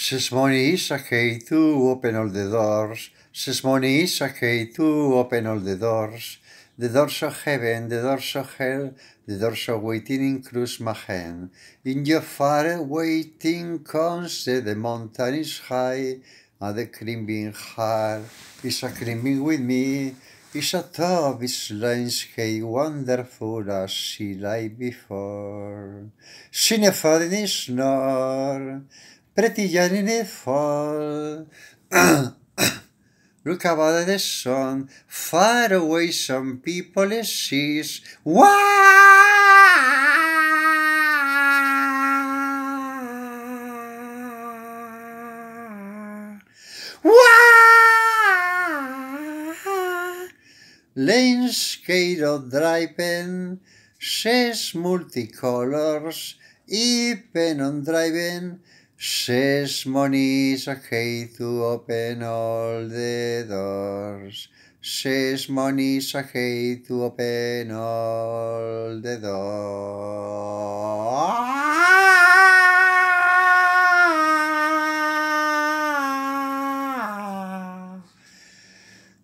Sys money isach hey to open all the doors. Sys money isach hey to open all the doors. The doors of heaven, the doors of hell, the doors of waiting in cruz machen. In your far waiting comes the mountain is high, and the crimbing heart is a crimbing with me. Is a top is hey, wonderful as she lay before. She never did snore. prettigjärn i fall Look how about the sun, far away some people sees. Wow! landscape of driving, says multicolors, even on driving, Ses monis a heithu open all the doors. Ses monis a heithu open all the doors.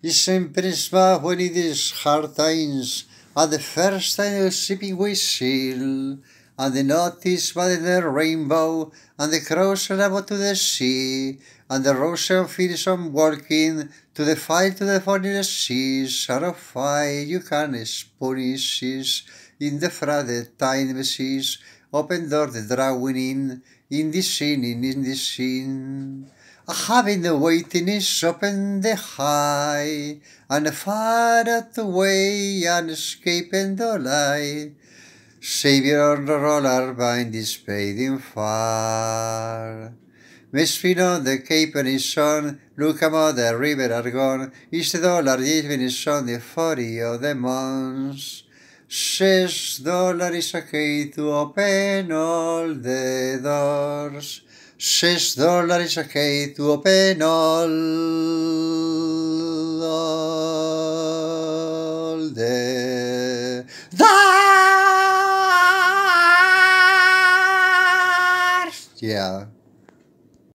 It's impressed when it is hard times. At the first time of shipping we and the north is by the rainbow, and the crows are to the sea, and the Russian fields on walking, to the fight to the foreign seas, out of fire you can spunish in the flooded time seas, open door the drawing in, in the scene, in the scene. Having the waiting is open the high, and far at the way, and escaping the light. Savior, on the roller bind is fading far. Vespino, the cape and his son, Luca Mo, the river are gone, the dollar even his son, the forty of the months. Six dollar is a key to open all the doors. Six dollar is a key to open all doors. Yeah.